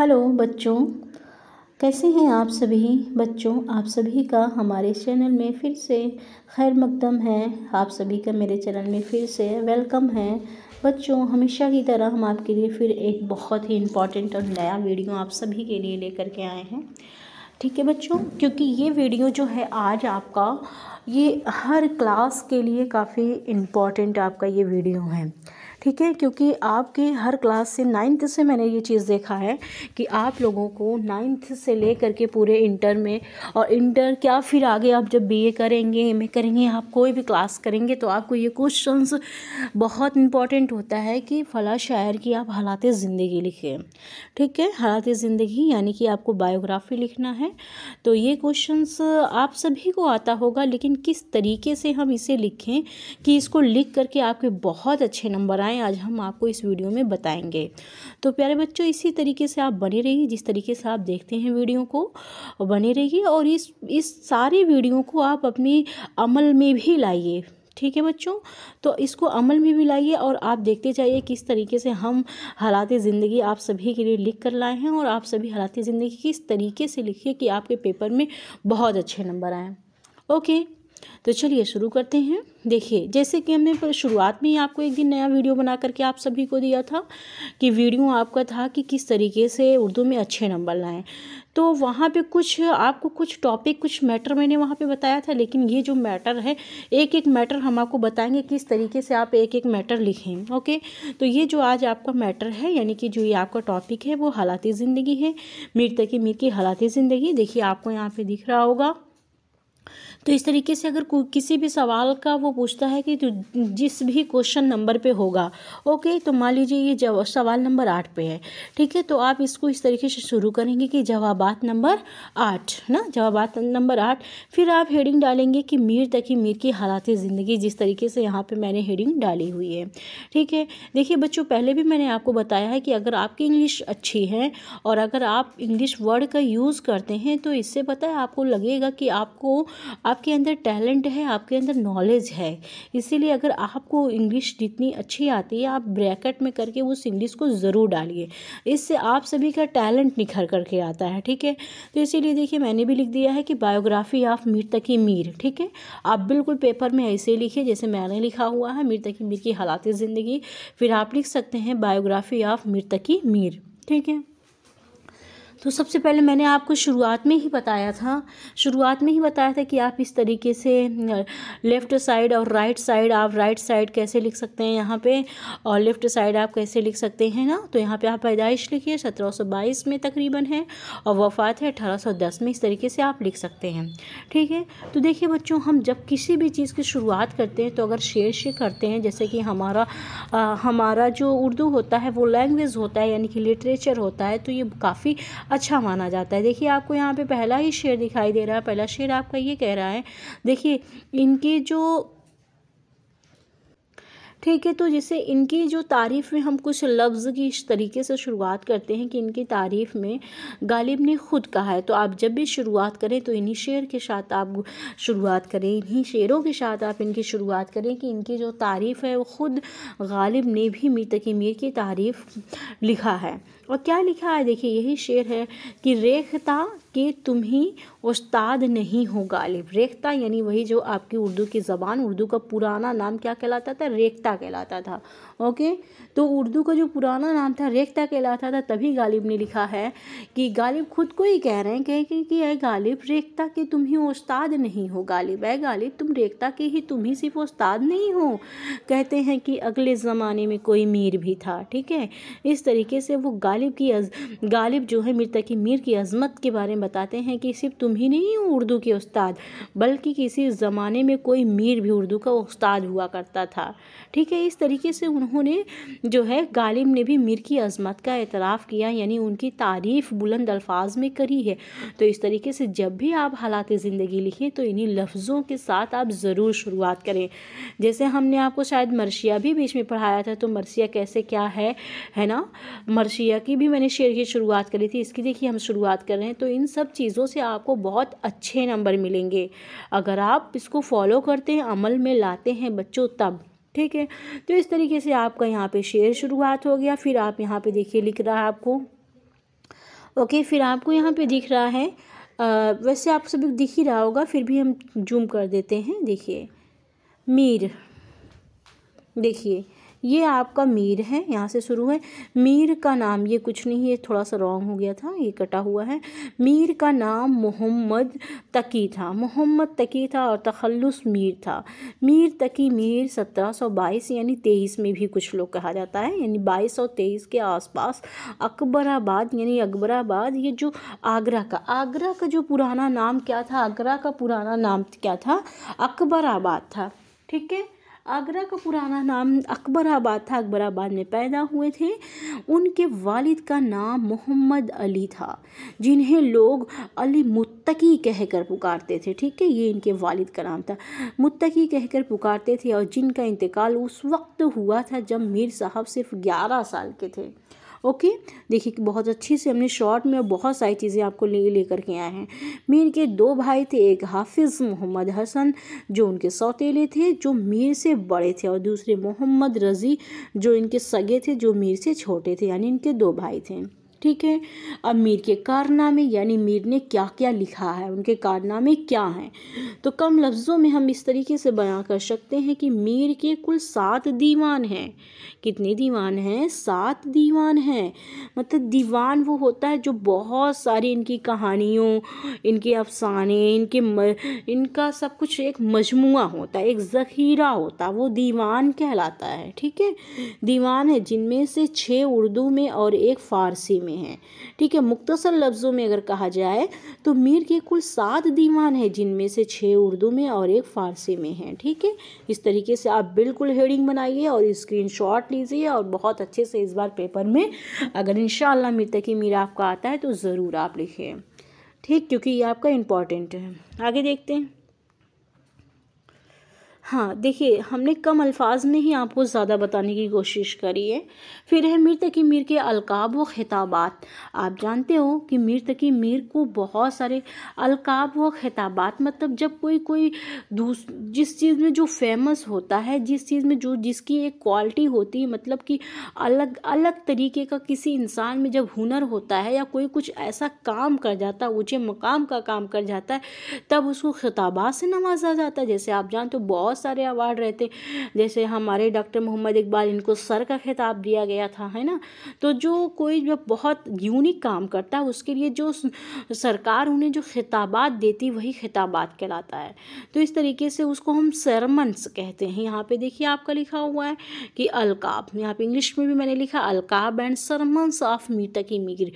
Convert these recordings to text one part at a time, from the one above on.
Hello बच्चों कैसे हैं आप सभी बच्चों आप सभी का हमारे चैनल में फिर से खैर मकदम है आप सभी का मेरे चैनल में फिर से वेलकम है बच्चों हमेशा की तरह हम आपके लिए फिर एक बहुत ही इम्पॉर्टेंट और नया वीडियो आप सभी के लिए लेकर के आए हैं ठीक है बच्चों क्योंकि ये वीडियो जो है आज आपका ये हर क्लास के लिए काफ़ी इम्पॉर्टेंट आपका ये वीडियो है ठीक है क्योंकि आपकी हर क्लास से नाइन्थ से मैंने ये चीज़ देखा है कि आप लोगों को नाइन्थ से ले करके पूरे इंटर में और इंटर क्या फिर आगे आप जब बीए करेंगे एम करेंगे आप कोई भी क्लास करेंगे तो आपको ये क्वेश्चन बहुत इंपॉर्टेंट होता है कि फला शायर की आप हालात ज़िंदगी लिखें ठीक है हालात ज़िंदगी यानी कि आपको बायोग्राफी लिखना है तो ये क्वेश्चन आप सभी को आता होगा लेकिन किस तरीके से हम इसे लिखें कि इसको लिख करके आपके बहुत अच्छे नंबर आए बनाएं आज हम आपको इस वीडियो में बताएंगे तो प्यारे बच्चों इसी तरीके से आप बने रहिए जिस तरीके से आप देखते हैं वीडियो को बने रहिए और इस इस सारी वीडियो को आप अपने अमल में भी लाइए ठीक है बच्चों तो इसको अमल में भी लाइए और आप देखते जाइए किस तरीके से हम हालात ज़िंदगी आप सभी के लिए लिख कर लाए हैं और आप सभी हालात ज़िंदगी किस तरीके से लिखिए कि आपके पेपर में बहुत अच्छे नंबर आएँ ओके तो चलिए शुरू करते हैं देखिए जैसे कि हमने शुरुआत में ही आपको एक दिन नया वीडियो बना करके आप सभी को दिया था कि वीडियो आपका था कि किस तरीके से उर्दू में अच्छे नंबर लाएँ तो वहाँ पे कुछ आपको कुछ टॉपिक कुछ मैटर मैंने वहाँ पे बताया था लेकिन ये जो मैटर है एक एक मैटर हम आपको बताएंगे किस तरीके से आप एक एक मैटर लिखें ओके तो ये जो आज आपका मैटर है यानी कि जो ये आपका टॉपिक है वो हालाती ज़िंदगी है मीर तकी मीर की हालाती ज़िंदगी देखिए आपको यहाँ पर दिख रहा होगा तो इस तरीके से अगर किसी भी सवाल का वो पूछता है कि जिस भी क्वेश्चन नंबर पे होगा ओके तो मान लीजिए ये सवाल नंबर आठ पे है ठीक है तो आप इसको इस तरीके से शुरू करेंगे कि जवाब नंबर आठ ना जवाब नंबर आठ फिर आप हेडिंग डालेंगे कि मीर तकी मीर की हालात ज़िंदगी जिस तरीके से यहाँ पर मैंने हेडिंग डाली हुई है ठीक है देखिए बच्चों पहले भी मैंने आपको बताया है कि अगर आपकी इंग्लिश अच्छी है और अगर आप इंग्लिश वर्ड का यूज़ करते हैं तो इससे पता है आपको लगेगा कि आपको आपके अंदर टैलेंट है आपके अंदर नॉलेज है इसीलिए अगर आपको इंग्लिश जितनी अच्छी आती है आप ब्रैकेट में करके उस इंग्लिश को ज़रूर डालिए इससे आप सभी का टैलेंट निखर करके आता है ठीक है तो इसीलिए देखिए मैंने भी लिख दिया है कि बायोग्राफी ऑफ मीर तकी मीर ठीक है आप बिल्कुल पेपर में ऐसे लिखिए जैसे मैंने लिखा हुआ है मीर तकी मीर की हालात ज़िंदगी फिर आप लिख सकते हैं बायोग्राफी ऑफ मीर तकी मीर ठीक है तो सबसे पहले मैंने आपको शुरुआत में ही बताया था शुरुआत में ही बताया था कि आप इस तरीके से लेफ़्ट साइड और राइट साइड आप राइट साइड कैसे लिख सकते हैं यहाँ पे और लेफ़्ट साइड आप कैसे लिख सकते हैं ना तो यहाँ पे आप पैदाइश लिखिए सत्रह में तकरीबन है और वफात है अठारह में इस तरीके से आप लिख सकते हैं ठीक है तो देखिए बच्चों हम जब किसी भी चीज़ की शुरुआत करते हैं तो अगर शेर शेर करते हैं जैसे कि हमारा आ, हमारा जो उर्दू होता है वो लैंग्वेज होता है यानी कि लिटरेचर होता है तो ये काफ़ी अच्छा माना जाता है देखिए आपको यहाँ पे पहला ही शेर दिखाई दे रहा है पहला शेर आपका ये कह रहा है देखिए इनकी जो ठीक है तो जैसे इनकी जो तारीफ़ में हम कुछ लफ्ज़ की इस तरीके से शुरुआत करते हैं कि इनकी तारीफ़ में गालिब ने ख़ुद कहा है तो आप जब भी शुरुआत करें तो इन्हीं शेर के साथ आप शुरुआत करें इन्हीं शेरों के साथ आप इनकी शुरुआत करें कि इनकी जो तारीफ़ है वो ख़ुद गालिब ने भी मीर तकी मीर की तारीफ़ लिखा है और क्या लिखा है देखिए यही शेर है कि रेखता के तुम ही उस्ताद नहीं हो गालिब रेखता यानी वही जो आपकी उर्दू की ज़बान उर्दू का पुराना नाम क्या कहलाता था रेखता कहलाता था ओके तो उर्दू का जो पुराना नाम था रेख्ता कहलाता था तभी गालिब ने लिखा है कि गालिब खुद को ही कह रहे हैं कह के कि अः गालिब रेख्ता के तुम ही उस्ताद नहीं हो गालिब अः गालिब तुम रेख्ता के ही तुम ही सिर्फ उस्ताद नहीं हो कहते हैं कि अगले ज़माने में कोई मीर भी था ठीक है इस तरीके से वो गालिब की अज, गालिब जो है मिर्ता की मीर की अजमत के बारे में बताते हैं कि सिर्फ तुम ही नहीं हो उर्दू के उस्ताद बल्कि किसी ज़माने में कोई मीर भी उर्दू का उस्ताद हुआ करता था ठीक है इस तरीके से उन्होंने उन्होंने जो है गालिब ने भी मिर की अजमत का एतराफ़ किया यानी उनकी तारीफ़ बुलंद अल्फाज में करी है तो इस तरीके से जब भी आप हालात ज़िंदगी लिखें तो इन्हीं लफ्ज़ों के साथ आप ज़रूर शुरुआत करें जैसे हमने आपको शायद मरशिया भी बीच में पढ़ाया था तो मरसिया कैसे क्या है है ना मरशिया की भी मैंने शेर की शुरुआत करी थी इसकी देखिए हम शुरुआत कर रहे हैं तो इन सब चीज़ों से आपको बहुत अच्छे नंबर मिलेंगे अगर आप इसको फॉलो करते हैं अमल में लाते हैं बच्चों तब ठीक है तो इस तरीके से आपका यहाँ पे शेयर शुरुआत हो गया फिर आप यहाँ पे देखिए लिख रहा है आपको ओके फिर आपको यहाँ पे दिख रहा है आ, वैसे आप सभी दिख ही रहा होगा फिर भी हम जूम कर देते हैं देखिए मीर देखिए ये आपका मीर है यहाँ से शुरू है मीर का नाम ये कुछ नहीं है थोड़ा सा रॉन्ग हो गया था ये कटा हुआ है मीर का नाम मोहम्मद तकी था मोहम्मद तकी था और तखलुस मीर था मीर तकी मीर सत्रह सौ बाईस यानी तेईस में भी कुछ लोग कहा जाता है यानी बाईस सौ तेईस के आसपास अकबराबाद यानी अकबराबाद ये जो आगरा का आगरा का जो पुराना नाम क्या था आगरा का पुराना नाम क्या था अकबराबाद था ठीक है आगरा का पुराना नाम अकबराबाद था अकबराबाद में पैदा हुए थे उनके वालिद का नाम मोहम्मद अली था जिन्हें लोग अली मुत्तकी कहकर पुकारते थे ठीक है ये इनके वालिद का नाम था मुत्तकी कहकर पुकारते थे और जिनका इंतकाल उस वक्त हुआ था जब मीर साहब सिर्फ ग्यारह साल के थे ओके देखिए कि बहुत अच्छे से हमने शॉर्ट में बहुत सारी चीज़ें आपको ले लेकर के आए हैं मीर के दो भाई थे एक हाफिज़ मोहम्मद हसन जो उनके सौतेले थे जो मीर से बड़े थे और दूसरे मोहम्मद रज़ी जो इनके सगे थे जो मीर से छोटे थे यानी इनके दो भाई थे ठीक है अब मीर के कारनामे यानी मीर ने क्या क्या लिखा है उनके कारनामे क्या हैं तो कम लफ्ज़ों में हम इस तरीके से बयां कर सकते हैं कि मीर के कुल सात दीवान हैं कितने दीवान हैं सात दीवान हैं मतलब दीवान वो होता है जो बहुत सारी इनकी कहानियों इनके अफसाने इनके म, इनका सब कुछ एक मजमू होता है एक ज़ख़ीरा होता है वो दीवान कहलाता है ठीक है दीवान है जिनमें से छः उर्दू में और एक फ़ारसी में में हैं ठीक है मुख्तसर लफ्ज़ों में अगर कहा जाए तो मीर के कुल सात दीवान हैं जिनमें से छः उर्दू में और एक फ़ारसी में हैं ठीक है इस तरीके से आप बिल्कुल हेडिंग बनाइए और स्क्रीन शॉट लीजिए और बहुत अच्छे से इस बार पेपर में अगर इन मीर तक मीर आपका आता है तो ज़रूर आप लिखें ठीक क्योंकि ये आपका इम्पॉर्टेंट है आगे देखते हैं हाँ देखिए हमने कम अल्फाज में ही आपको ज़्यादा बताने की कोशिश करी है फिर है मीर तकी मीर के अलकाब व खिताबात आप जानते हो कि मीर तकी मीर को बहुत सारे अलकाब व खिताबात मतलब जब कोई कोई दूस जिस चीज़ में जो फेमस होता है जिस चीज़ में जो जिसकी एक क्वालिटी होती है मतलब कि अलग अलग तरीके का किसी इंसान में जब हुनर होता है या कोई कुछ ऐसा काम कर जाता है ऊँचे मकाम का काम कर जाता है तब उसको खिताबात से नवाजा जाता है जैसे आप जानते हो बहुत सारे अवार्ड रहते जैसे हमारे डॉक्टर मोहम्मद इकबाल इनको सर का खिताब दिया गया था है ना तो जो कोई जो बहुत यूनिक काम करता है उसके लिए जो सरकार उन्हें जो खिताबात देती वही खिताबात कहलाता है तो इस तरीके से उसको हम सेरमन्स कहते हैं यहाँ पे देखिए आपका लिखा हुआ है कि अलकाब यहाँ पे इंग्लिश में भी मैंने लिखा अलकाब and sermons of Mir Taqi Mir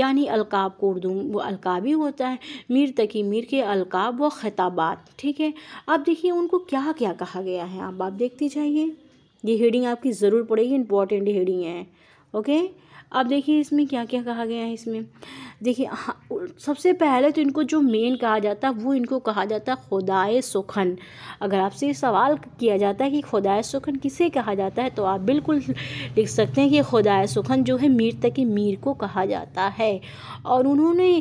यानी अलकाब को उर्दू वो अलकाबी होता है मीर तकी मीर के अलकाब व खिताबात ठीक है अब देखिए उनको क्या क्या क्या कहा गया है आप आप देखते जाइए ये हेडिंग आपकी ज़रूर पड़ेगी इंपॉर्टेंट हेडिंग है ओके अब देखिए इसमें क्या क्या कहा गया है इसमें देखिए हाँ, सबसे पहले तो इनको जो मेन कहा जाता है वो इनको कहा जाता है खुदाए सुखन अगर आपसे ये सवाल किया जाता है कि खुदाए सुखन किसे कहा जाता है तो आप बिल्कुल लिख सकते हैं कि खुदाए सुखन जो है मीर तक मीर को कहा जाता है और उन्होंने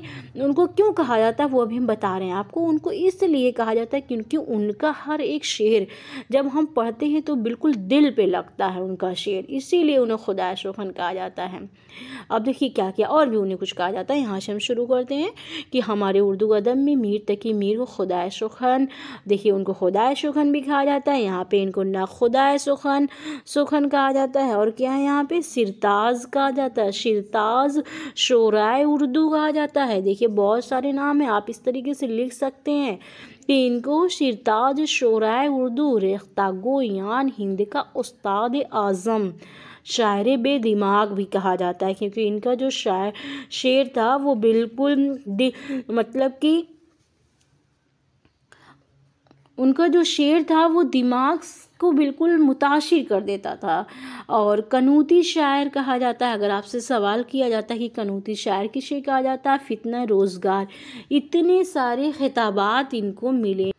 उनको क्यों कहा जाता है वो अभी हम बता रहे हैं आपको उनको इसलिए कहा जाता है क्योंकि उनका हर एक शेर जब हम पढ़ते हैं तो बिल्कुल दिल पर लगता है उनका शेर इसीलिए उन्हें खुदाए सुखन कहा जाता है अब देखिए क्या क्या और भी उन्हें कुछ कहा जाता है यहाँ से हम शुरू करते हैं कि हमारे उर्दू अदब में मीर तकी मीर को खुदा सुखन देखिए उनको खुदा सुखन भी कहा जाता है यहाँ पे इनको ना खुदा सुखन सुखन कहा जाता है और क्या है यहाँ पे सिरताज कहा जाता है सिरताज शोराय उर्दू कहा जाता है देखिए बहुत सारे नाम हैं आप इस तरीके से लिख सकते हैं कि इनको शिरताज शोराय उर्दू रेख्ता गोयान हिंद का उस्ताद आज़म शायर बे दिमाग भी कहा जाता है क्योंकि इनका जो शायर शेर था वो बिल्कुल मतलब कि उनका जो शेर था वो दिमाग को बिल्कुल मुतासर कर देता था और कनूती शायर कहा जाता है अगर आपसे सवाल किया जाता है कि कनूती शायर किसे कहा जाता है फितना रोज़गार इतने सारे खिताबात इनको मिले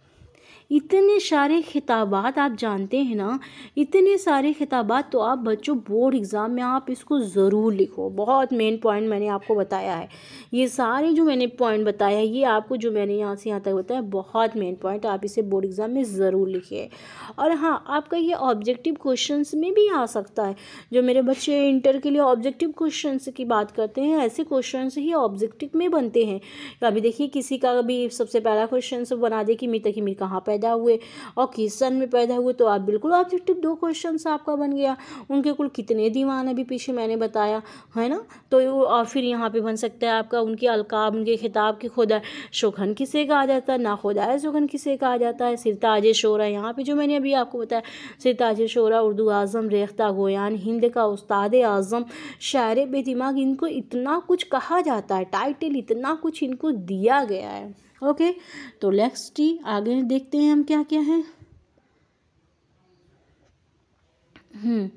इतने सारे खिताबात आप जानते हैं ना इतने सारे खिताबात तो आप बच्चों बोर्ड एग्ज़ाम में आप इसको ज़रूर लिखो बहुत मेन पॉइंट मैंने आपको बताया है ये सारे जो मैंने पॉइंट बताया है ये आपको जो मैंने यहाँ से यहाँ तक बताया बहुत मेन पॉइंट आप इसे बोर्ड एग्ज़ाम में ज़रूर लिखिए और हाँ आपका ये ऑब्जेक्टिव क्वेश्चन में भी आ सकता है जो मेरे बच्चे इंटर के लिए ऑब्जेक्टिव क्वेश्चन की बात करते हैं ऐसे क्वेश्चन ही ऑब्जेक्टिव में बनते हैं कभी देखिए किसी का भी सबसे पहला क्वेश्चन बना दे कि मीता की मीर कहाँ पर पैदा हुए और किस सन में पैदा हुए तो आप बिल्कुल ऑब्जेक्टिव दो क्वेश्चन आपका बन गया उनके कुल कितने दीवान अभी पीछे मैंने बताया है ना तो और फिर यहाँ पे बन सकता है आपका उनके अलकाब उनके खिताब की खुदा शोखन किसे कहा जाता है ना खुदा शोखन किसे कहा जाता है सिरताज शोरा यहाँ पे जो मैंने अभी आपको बताया सिरताज शोरा उर्दू आज़म रेख्ता गोयान हिंद का उस्ताद आज़म शायर बेदिमाग इनको इतना कुछ कहा जाता है टाइटल इतना कुछ इनको दिया गया है ओके तो नेक्स्ट ही आगे देखते हैं हम क्या क्या है हम्म,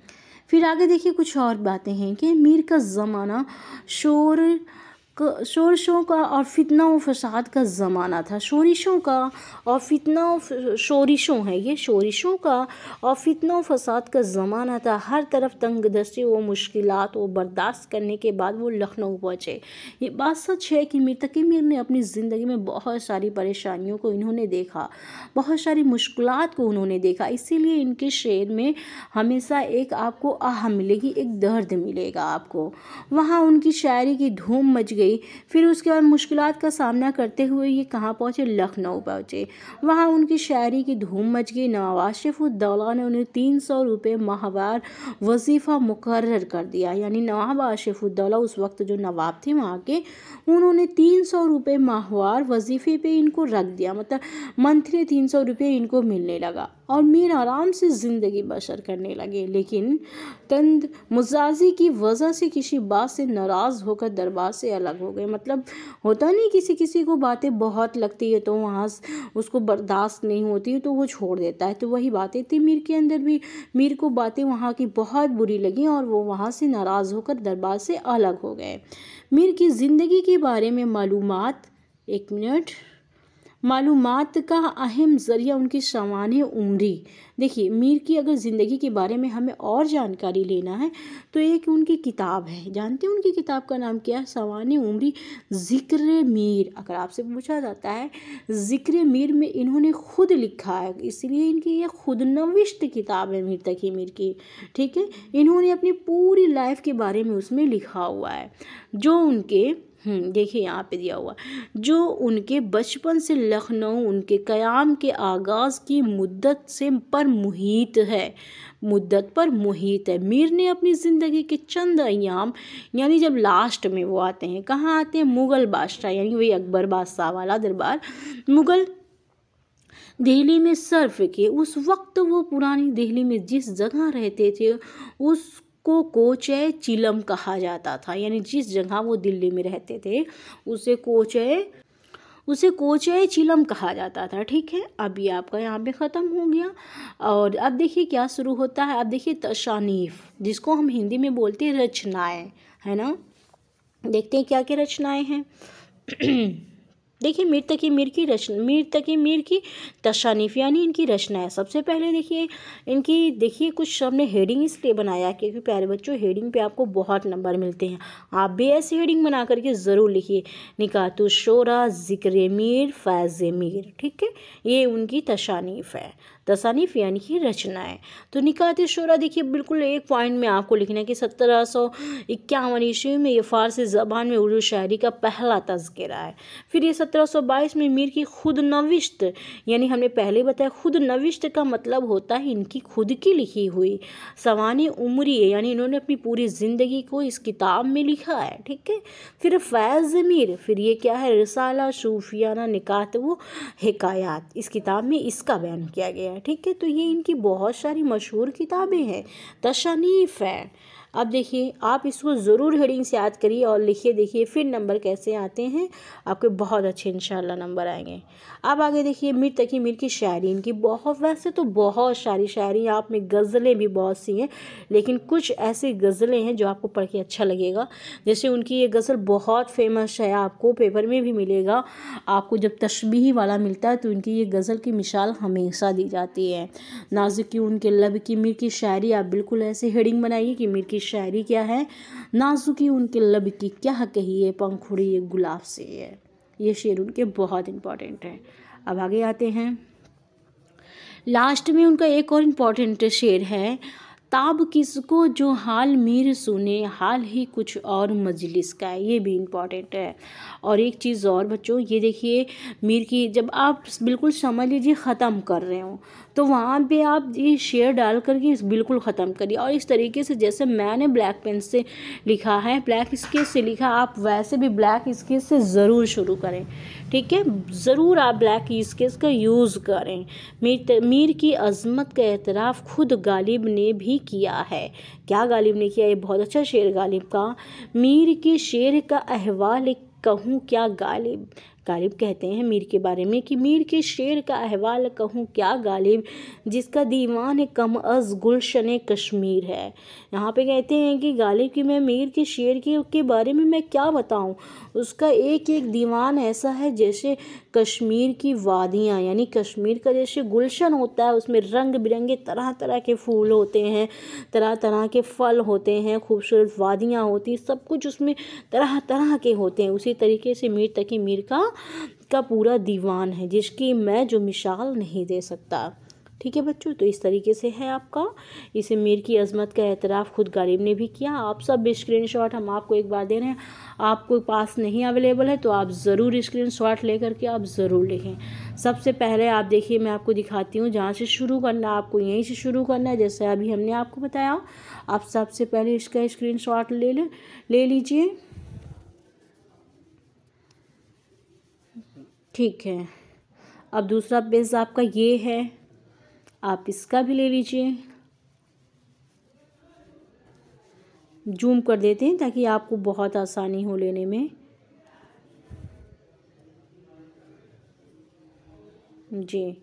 फिर आगे देखिए कुछ और बातें हैं कि मीर का ज़माना शोर शोरशों का और फितना व फसाद का ज़माना था शोरिशों का और फितना शोरिशों है ये शोरिशों का और फितना व फसाद का ज़माना था हर तरफ तंग दस्ती व मुश्किल व बर्दाश्त करने के बाद वो लखनऊ पहुँचे ये बात सच है कि तकी मीर ने अपनी ज़िंदगी में बहुत सारी परेशानियों को इन्होंने देखा बहुत सारी मुश्किल को उन्होंने देखा इसीलिए इनके शेर में हमेशा एक आपको आह मिलेगी एक दर्द मिलेगा आपको वहाँ उनकी शायरी की धूम मच गई गई फिर उसके बाद मुश्किल का सामना करते हुए ये कहाँ पहुँचे लखनऊ पहुँचे वहाँ उनकी शायरी की धूम मच गई नवाज शरीफुद्दौला ने उन्हें तीन सौ रुपये माहवार वजीफ़ा मुकर कर दिया यानी नवाब आशिफुद्दौला उस वक्त जो नवाब थे वहाँ के उन्होंने तीन सौ रुपये माहवार वजीफ़े पर इनको रख दिया मतलब मंथली तीन सौ रुपये इनको मिलने लगा और मीर आराम से ज़िंदगी बसर करने लगे लेकिन तंद मुजाजी की वजह से किसी बात से नाराज़ होकर दरबार से अलग हो गए मतलब होता नहीं किसी किसी को बातें बहुत लगती है तो वहाँ उसको बर्दाश्त नहीं होती तो वो छोड़ देता है तो वही बातें थी मीर के अंदर भी मीर को बातें वहाँ की बहुत बुरी लगी और वो वहाँ से नाराज़ होकर दरबार से अलग हो गए मीर की ज़िंदगी के बारे में मालूम एक मिनट मालूम का अहम ज़रिया उनकी शवान उम्री देखिए मीर की अगर ज़िंदगी के बारे में हमें और जानकारी लेना है तो एक उनकी किताब है जानते हैं उनकी किताब का नाम क्या है सवान उम्री ज़िक्र मीर अगर आपसे पूछा जाता है ज़िक्र मीर में इन्होंने खुद लिखा है इसलिए इनकी ये खुद नविष्ट किताब है मीर तकी मीर की ठीक है इन्होंने अपनी पूरी लाइफ के बारे में उसमें लिखा हुआ है जो उनके हम्म, देखिए यहाँ पे दिया हुआ जो उनके बचपन से लखनऊ उनके क़याम के आगाज़ की मुद्दत से पर मुहित है मुद्दत पर मुहित है मीर ने अपनी ज़िंदगी के चंद अयाम यानी जब लास्ट में वो आते हैं कहाँ आते हैं मुग़ल बादशाह यानी वही अकबर बादशाह वाला दरबार मुग़ल दिल्ली में सर्फ के उस वक्त वो पुरानी दिल्ली में जिस जगह रहते थे उस को कोचय चिलम कहा जाता था यानी जिस जगह वो दिल्ली में रहते थे उसे कोचे उसे कोचय चिलम कहा जाता था ठीक है अब ये आपका यहाँ पे ख़त्म हो गया और अब देखिए क्या शुरू होता है अब देखिए तशानीफ जिसको हम हिंदी में बोलते हैं रचनाएँ है ना देखते हैं क्या क्या रचनाएँ हैं देखिए तकी मीर की रचना तकी मीर की तशानीफ यानी इनकी रचना है सबसे पहले देखिए इनकी देखिए कुछ हमने हेडिंग इसलिए बनाया क्योंकि प्यारे बच्चों हेडिंग पे आपको बहुत नंबर मिलते हैं आप भी ऐसी हेडिंग बना करके ज़रूर लिखिए निकातु शोरा ज़िक्र मीर फैज़ मीर ठीक है ये उनकी तशानीफ़ है तसानीफ यानी कि रचनाएँ तो निकात शुरा देखिए बिल्कुल एक पॉइंट में आपको लिखना है कि सत्रह सौ इक्यावन ईस्वी में ये फ़ारसी ज़बान में उर्दू शायरी का पहला तस्करा है फिर ये सत्रह सौ बाईस में मीर की खुद नविश्त यानी हमने पहले बताया खुद नविश्त का मतलब होता है इनकी खुद की लिखी हुई सवान उम्री यानी इन्होंने अपनी पूरी ज़िंदगी को इस किताब में लिखा है ठीक है फिर फैज़ मीर फिर ये क्या है रसाला सूफियाना निकात वो हकायात इस किताब में इसका बयान किया गया है ठीक है तो ये इनकी बहुत सारी मशहूर किताबें हैं तशनीफ़ है अब देखिए आप इसको ज़रूर हेडिंग से याद करिए और लिखिए देखिए फिर नंबर कैसे आते हैं आपके बहुत अच्छे इंशाल्लाह नंबर आएंगे अब आगे देखिए मीर तकी मीर की शायरी इनकी बहुत वैसे तो बहुत सारी शायरी आप में गज़लें भी बहुत सी हैं लेकिन कुछ ऐसी गज़लें हैं जो आपको पढ़ के अच्छा लगेगा जैसे उनकी ये गज़ल बहुत फेमस है आपको पेपर में भी मिलेगा आपको जब तशबी वाला मिलता है तो उनकी ये गज़ल की मिसाल हमेशा दी जाती है नाजुक की उनके लब की मीर की शायरी आप बिल्कुल ऐसे हेडिंग बनाइए कि मीर की की शायरी क्या है नाजुकी उनके लब की क्या कहिए पंखुड़ी गुलाब से है ये शेर उनके बहुत इम्पॉर्टेंट हैं अब आगे आते हैं लास्ट में उनका एक और इम्पॉर्टेंट शेर है ताब किसको जो हाल मीर सुने हाल ही कुछ और मजलिस का है ये भी इम्पॉर्टेंट है और एक चीज़ और बच्चों ये देखिए मीर की जब आप बिल्कुल समझ लीजिए ख़त्म कर रहे हो तो वहाँ पे आप ये शेयर डाल करके बिल्कुल ख़त्म करिए और इस तरीके से जैसे मैंने ब्लैक पेन से लिखा है ब्लैक स्केच से लिखा आप वैसे भी ब्लैक स्केच से ज़रूर शुरू करें ठीक है ज़रूर आप ब्लैक स्केच का यूज़ करें मीर मीर की अजमत का एतराफ़ खुद गालिब ने भी किया है क्या गालिब ने किया ये बहुत अच्छा शेर गालिब का मीर के शेर का अहवाल कहूँ क्या गालिब गालिब कहते हैं मीर के बारे में कि मीर के शेर का अहवाल कहूँ क्या गालिब जिसका दीवान कम अज़ गुलशन कश्मीर है यहाँ पे कहते हैं कि गालिब की मैं मीर के शेर के, के बारे में मैं क्या बताऊँ उसका एक एक दीवान ऐसा है जैसे कश्मीर की वादियाँ यानी कश्मीर का जैसे गुलशन होता है उसमें रंग बिरंगे तरह तरह के फूल होते हैं तरह तरह के फल होते हैं खूबसूरत वादियाँ होती सब कुछ उसमें तरह तरह के होते हैं उसी तरीके से मीर तकी मीर का का पूरा दीवान है जिसकी मैं जो मिसाल नहीं दे सकता ठीक है बच्चों तो इस तरीके से है आपका इसे मीर की अजमत का एतराफ़ ख़ुद गरीब ने भी किया आप सब स्क्रीनशॉट हम आपको एक बार दे रहे हैं आपको पास नहीं अवेलेबल है तो आप ज़रूर स्क्रीनशॉट लेकर के आप ज़रूर लिखें सबसे पहले आप देखिए मैं आपको दिखाती हूँ जहाँ से शुरू करना आपको यहीं से शुरू करना है जैसे अभी हमने आपको बताया आप सबसे पहले इसका स्क्रीन ले लें ले लीजिए ठीक है अब दूसरा पेज आपका ये है आप इसका भी ले लीजिए जूम कर देते हैं ताकि आपको बहुत आसानी हो लेने में जी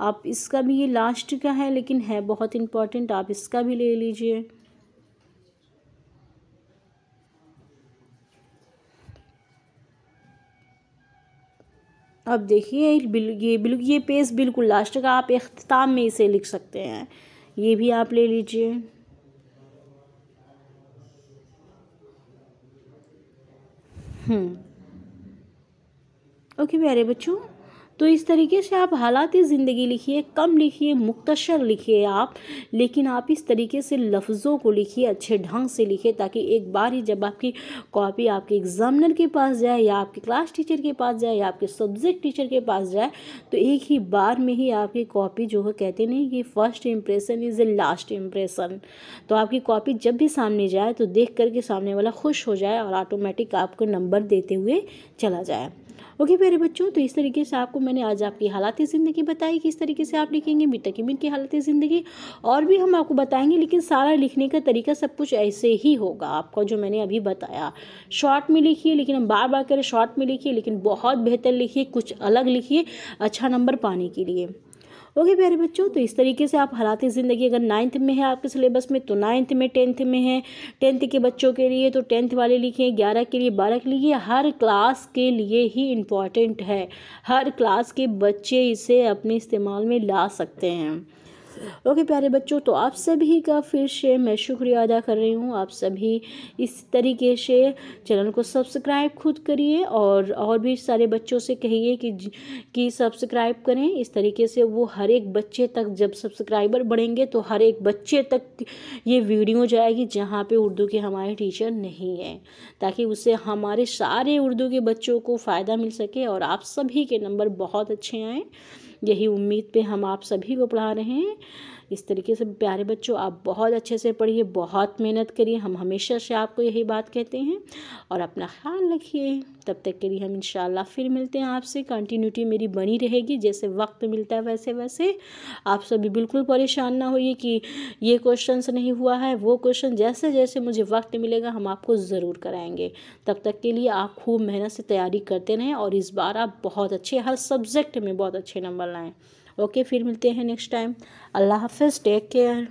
आप इसका भी ये लास्ट का है लेकिन है बहुत इम्पोर्टेंट आप इसका भी ले लीजिए अब देखिए ये बिल ये पेज बिल्कुल लास्ट का आप अख्ताम में इसे लिख सकते हैं ये भी आप ले लीजिए हम्म। ओके प्यारे बच्चों तो इस तरीके से आप हालात ज़िंदगी लिखिए कम लिखिए मुख्तर लिखिए आप लेकिन आप इस तरीके से लफ्ज़ों को लिखिए अच्छे ढंग से लिखिए ताकि एक बार ही जब आपकी कॉपी आपके एग्ज़ामिनर के पास जाए या आपके क्लास टीचर के पास जाए या आपके सब्जेक्ट टीचर के पास जाए तो एक ही बार में ही आपकी कॉपी जो है कहते नहीं कि first impression is a last impression तो आपकी कॉपी जब भी सामने जाए तो देख करके सामने वाला खुश हो जाए और ऑटोमेटिक आपको नंबर देते हुए चला जाए ओके प्यारे बच्चों तो इस तरीके से आपको मैंने आज आपकी हालात ज़िंदगी बताई किस तरीके से आप लिखेंगे मित्र किमिन की हालत ज़िंदगी और भी हम आपको बताएंगे लेकिन सारा लिखने का तरीका सब कुछ ऐसे ही होगा आपका जो मैंने अभी बताया शॉर्ट में लिखिए लेकिन हम बार बार करें शॉर्ट में लिखिए लेकिन बहुत बेहतर लिखिए कुछ अलग लिखिए अच्छा नंबर पाने के लिए ओके प्यारे बच्चों तो इस तरीके से आप हालात ज़िंदगी अगर नाइन्थ में है आपके सिलेबस में तो नाइन्थ में टेंथ में है टेंथ के बच्चों के लिए तो टेंथ वाले लिखे ग्यारह के लिए बारह के लिए हर क्लास के लिए ही इम्पॉर्टेंट है हर क्लास के बच्चे इसे अपने इस्तेमाल में ला सकते हैं ओके प्यारे बच्चों तो आप सभी का फिर से मैं शुक्रिया अदा कर रही हूँ आप सभी इस तरीके से चैनल को सब्सक्राइब खुद करिए और और भी सारे बच्चों से कहिए कि कि सब्सक्राइब करें इस तरीके से वो हर एक बच्चे तक जब सब्सक्राइबर बढ़ेंगे तो हर एक बच्चे तक ये वीडियो जाएगी जहाँ पर उर्दू के हमारे टीचर नहीं हैं ताकि उससे हमारे सारे उर्दू के बच्चों को फ़ायदा मिल सके और आप सभी के नंबर बहुत अच्छे आएँ यही उम्मीद पे हम आप सभी को पढ़ा रहे हैं इस तरीके से प्यारे बच्चों आप बहुत अच्छे से पढ़िए बहुत मेहनत करिए हम हमेशा से आपको यही बात कहते हैं और अपना ख्याल रखिए तब तक के लिए हम इन फिर मिलते हैं आपसे कंटिन्यूटी मेरी बनी रहेगी जैसे वक्त मिलता है वैसे वैसे आप सभी बिल्कुल परेशान ना होइए कि ये क्वेश्चन नहीं हुआ है वो क्वेश्चन जैसे जैसे मुझे वक्त मिलेगा हम आपको ज़रूर कराएंगे तब तक के लिए आप खूब मेहनत से तैयारी करते रहें और इस बार आप बहुत अच्छे हर सब्जेक्ट में बहुत अच्छे नंबर लाएँ ओके फिर मिलते हैं नेक्स्ट टाइम अल्लाह हाफ टेक केयर